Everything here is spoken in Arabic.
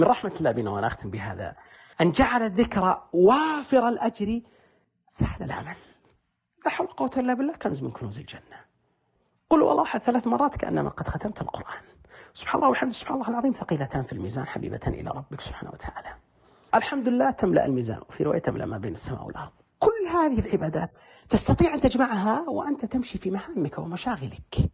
من رحمة الله بنا وأنا أختم بهذا أن جعل الذكر وافر الأجر سهل العمل لا حول ولا قوة إلا بالله كنز من كنوز الجنة قل والله أحد ثلاث مرات كأنما قد ختمت القرآن سبحان الله والحمد سبحان الله العظيم ثقيلتان في الميزان حبيبتان إلى ربك سبحانه وتعالى الحمد لله تملأ الميزان وفي رواية تملأ ما بين السماء والأرض كل هذه العبادات تستطيع أن تجمعها وأنت تمشي في مهامك ومشاغلك